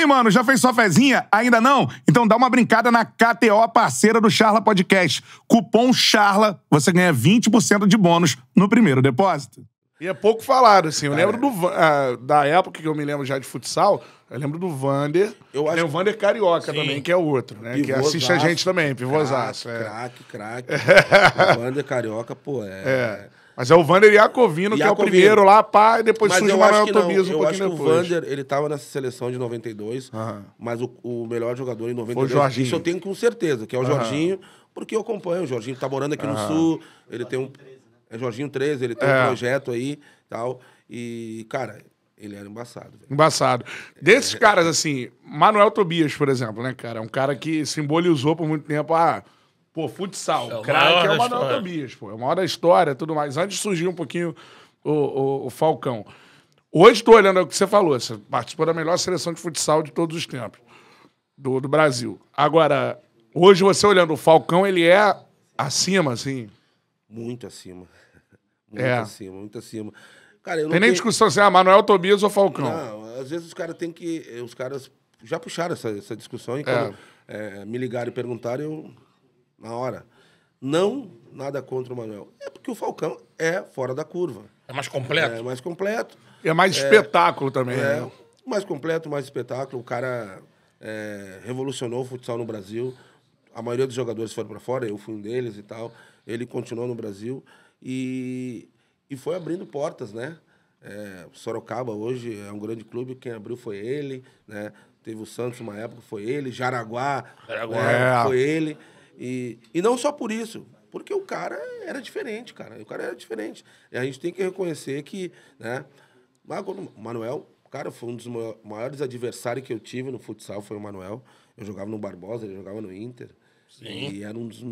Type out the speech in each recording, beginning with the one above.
aí, mano? Já fez sua fezinha? Ainda não? Então dá uma brincada na KTO, parceira do Charla Podcast. Cupom CHARLA, você ganha 20% de bônus no primeiro depósito. E é pouco falado, assim. Eu lembro do, uh, da época que eu me lembro já de futsal, eu lembro do Vander. Eu acho... Tem o Vander Carioca Sim. também, que é outro, né? que assiste a gente também, pivôzaço. Craque, é. craque, craque. o Vander Carioca, pô, é... é. Mas é o Vander Iacovino, que é o primeiro lá, pá, e depois mas surge o Manuel Tobias um eu pouquinho acho que O Vander, ele tava nessa seleção de 92, mas o, o, melhor jogador em 92. Foi o Jorginho. Isso eu tenho com certeza, que é o Jorginho, porque eu acompanho. O Jorginho tá morando aqui no Sul, ele tem um. 13, né? É Jorginho 13, ele tem é. um projeto aí tal. E, cara, ele era embaçado. Véio. Embaçado. Desses é. caras, assim, Manuel Tobias, por exemplo, né, cara? É um cara que simbolizou por muito tempo a. Ah, Pô, futsal, é craque é Manuel Tobias, pô. É uma hora história, tudo mais. Antes surgiu um pouquinho o, o, o Falcão. Hoje estou olhando o que você falou. Você participou da melhor seleção de futsal de todos os tempos. Do, do Brasil. Agora, hoje você olhando o Falcão, ele é acima, assim? Muito acima. Muito é. acima, muito acima. Cara, eu Tem nem tenho... discussão se assim, é ah, Manuel Tobias ou Falcão. Não, às vezes os caras têm que. Os caras já puxaram essa, essa discussão e é. quando é. É, me ligaram e perguntaram, eu na hora. Não nada contra o Manuel. É porque o Falcão é fora da curva. É mais completo? É mais completo. É mais é, espetáculo também. É, né? mais completo, mais espetáculo. O cara é, revolucionou o futsal no Brasil. A maioria dos jogadores foram para fora, eu fui um deles e tal. Ele continuou no Brasil e, e foi abrindo portas, né? É, Sorocaba hoje é um grande clube, quem abriu foi ele, né? Teve o Santos uma época, foi ele. Jaraguá, Jaraguá. É. foi ele. E, e não só por isso, porque o cara era diferente, cara. O cara era diferente. E a gente tem que reconhecer que, né? O Manuel, cara, foi um dos maiores adversários que eu tive no futsal, foi o Manuel. Eu jogava no Barbosa, ele jogava no Inter. Sim. E era um dos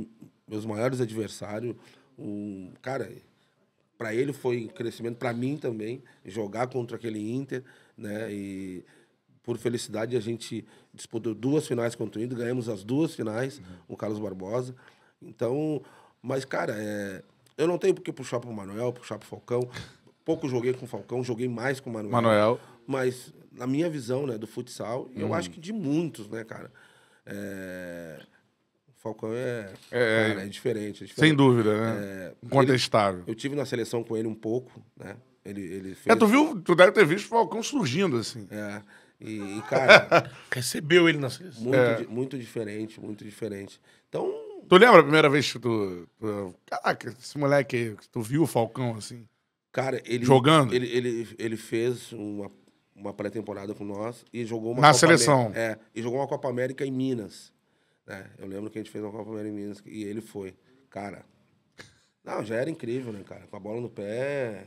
meus maiores adversários. Um, cara, para ele foi um crescimento, para mim também, jogar contra aquele Inter, né? E por felicidade, a gente disputou duas finais contra o ganhamos as duas finais, uhum. o Carlos Barbosa. Então, mas, cara, é, eu não tenho por que puxar pro Manuel, puxar pro Falcão. Pouco joguei com o Falcão, joguei mais com o Manuel. Manuel. Mas, na minha visão, né, do futsal, uhum. eu hum. acho que de muitos, né, cara? É... O Falcão é, é, é cara, é, diferente, é diferente, Sem dúvida, né? É, Contestável. Ele, eu tive na seleção com ele um pouco, né? Ele, ele fez... É, tu viu, tu deve ter visto o Falcão surgindo, assim. É. E, e cara. Recebeu ele na seleção. Muito, é. muito diferente, muito diferente. Então. Tu lembra a primeira vez que tu. tu caraca, esse moleque aí, tu viu o Falcão assim? Cara, ele. Jogando? Ele, ele, ele fez uma, uma pré-temporada com nós e jogou uma. Na Copa seleção. América, é, e jogou uma Copa América em Minas. né eu lembro que a gente fez uma Copa América em Minas e ele foi. Cara. Não, já era incrível, né, cara? Com a bola no pé.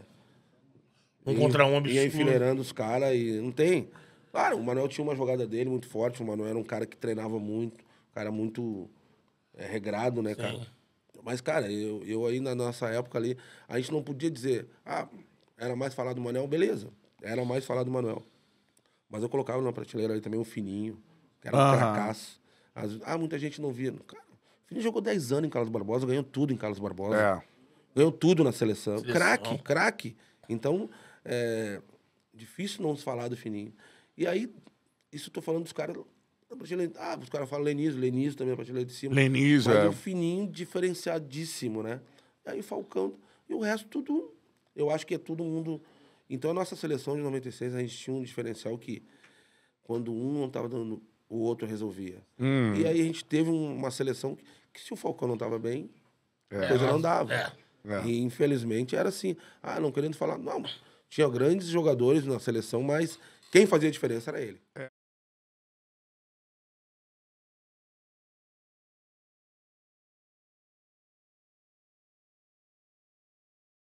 Um e, contra um absurdo. Ia enfileirando os caras e não tem. Claro, o Manuel tinha uma jogada dele muito forte. O Manuel era um cara que treinava muito, um cara muito é, regrado, né, cara? Mas, cara, eu, eu aí na nossa época ali, a gente não podia dizer, ah, era mais falar do Manuel, beleza. Era mais falar do Manuel. Mas eu colocava na prateleira ali também o Fininho, que era um fracasso. As, ah, muita gente não via. Cara, o Fininho jogou 10 anos em Carlos Barbosa, ganhou tudo em Carlos Barbosa. É. Ganhou tudo na seleção. Craque, craque. Então, é, difícil não se falar do Fininho. E aí, isso eu tô falando dos caras Ah, os caras falam Lenise, Lenise também, a prateleira de cima. Lenise, Mas é. um fininho diferenciadíssimo, né? E aí o Falcão. E o resto, tudo. Eu acho que é todo mundo. Então a nossa seleção de 96, a gente tinha um diferencial que quando um não tava dando, o outro resolvia. Hum. E aí a gente teve uma seleção que, que se o Falcão não tava bem, é. a coisa não é. dava. É. É. E infelizmente era assim. Ah, não querendo falar. Não, tinha grandes jogadores na seleção, mas quem fazia a diferença era ele. É.